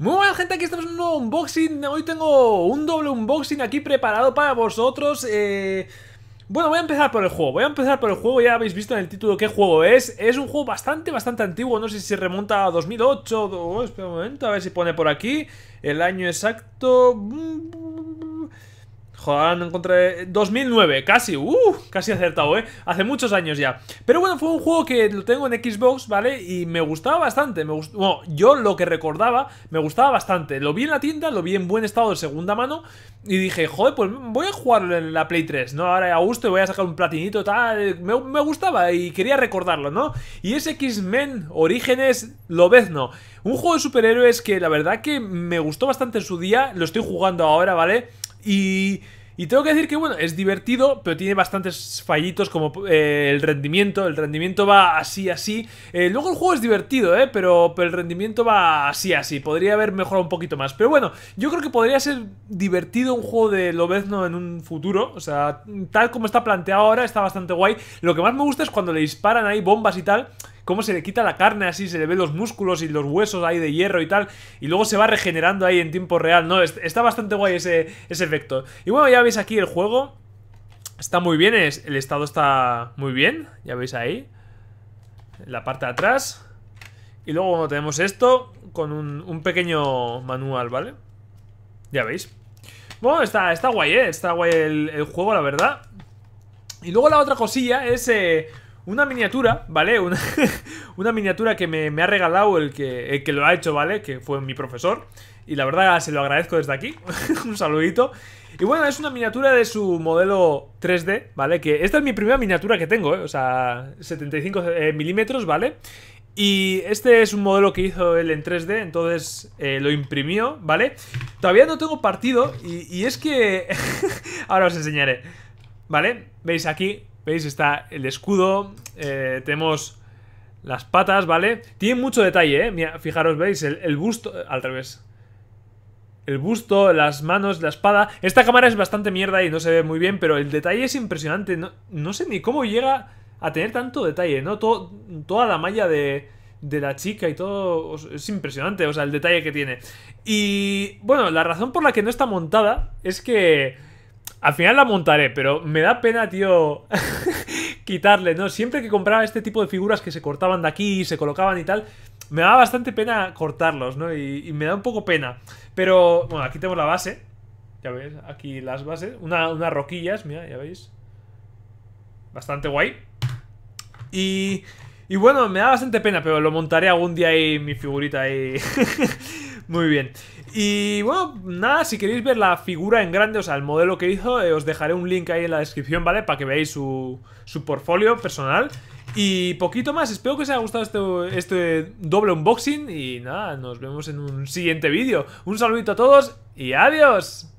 Muy buenas gente, aquí estamos en un nuevo unboxing Hoy tengo un doble unboxing aquí preparado para vosotros eh... Bueno, voy a empezar por el juego Voy a empezar por el juego, ya habéis visto en el título qué juego es Es un juego bastante, bastante antiguo No sé si remonta a 2008 Espera un momento, a ver si pone por aquí El año exacto mm, Joder, no encontré... 2009, casi, uh, casi acertado, ¿eh? Hace muchos años ya. Pero bueno, fue un juego que lo tengo en Xbox, ¿vale? Y me gustaba bastante, me gust... bueno, yo lo que recordaba, me gustaba bastante. Lo vi en la tienda, lo vi en buen estado de segunda mano y dije, joder, pues voy a jugarlo en la Play 3, ¿no? Ahora a gusto y voy a sacar un platinito tal, me, gustaba y quería recordarlo, ¿no? Y es X-Men Orígenes Lobezno, un juego de superhéroes que la verdad que me gustó bastante en su día, lo estoy jugando ahora, ¿vale? Y, y tengo que decir que, bueno, es divertido, pero tiene bastantes fallitos como eh, el rendimiento. El rendimiento va así, así. Eh, luego el juego es divertido, ¿eh? Pero, pero, el rendimiento va así, así. Podría haber mejorado un poquito más. Pero bueno, yo creo que podría ser divertido un juego de Lobezno en un futuro. O sea, tal como está planteado ahora, está bastante guay. Lo que más me gusta es cuando le disparan ahí bombas y tal cómo se le quita la carne así, se le ven los músculos y los huesos ahí de hierro y tal, y luego se va regenerando ahí en tiempo real, ¿no? Está bastante guay ese, ese efecto. Y bueno, ya veis aquí el juego, está muy bien, es, el estado está muy bien, ya veis ahí, la parte de atrás. Y luego tenemos esto con un, pequeño manual, ¿vale? Ya veis. Bueno, está, está guay, ¿eh? Está guay el, juego, la verdad. Y luego la otra cosilla es... Eh, una miniatura, ¿vale? Una, miniatura que me, ha regalado el que, lo ha hecho, ¿vale? Que fue mi profesor. Y la verdad se lo agradezco desde aquí. un saludito. Y bueno, es una miniatura de su modelo 3D, ¿vale? Que esta es mi primera miniatura que tengo, ¿eh? O sea, 75 eh, milímetros, ¿vale? Y este es un modelo que hizo él en 3D, entonces eh, lo imprimió, ¿vale? Todavía no tengo partido y es que... Ahora os enseñaré, ¿vale? Veis aquí ¿Veis? Está el escudo. Eh, tenemos las patas, ¿vale? Tiene mucho detalle, ¿eh? fijaros, ¿veis? El, busto... Al revés. El busto, las manos, la espada. Esta cámara es bastante mierda y no se ve muy bien, pero el detalle es impresionante. No, sé ni cómo llega a tener tanto detalle, ¿no? toda la malla de, de la chica y todo es impresionante, o sea, el detalle que tiene. Y bueno, la razón por la que no está montada es que al final la montaré, pero me da pena, tío, quitarle, ¿no? Siempre que compraba este tipo de figuras que se cortaban de aquí y se colocaban y tal, me da bastante pena cortarlos, ¿no? Y, me da un poco pena. Pero, bueno, aquí tenemos la base. Ya veis, aquí las bases. unas roquillas, mira, ya veis. Bastante guay. Y, y bueno, me da bastante pena, pero lo montaré algún día ahí, mi figurita ahí. Muy bien. Y bueno, nada, si queréis ver la figura en grande, o sea, el modelo que hizo, eh, os dejaré un link ahí en la descripción, ¿vale? Para que veáis su, portfolio personal. Y poquito más, espero que os haya gustado este, este doble unboxing y nada, nos vemos en un siguiente vídeo. Un saludito a todos y adiós.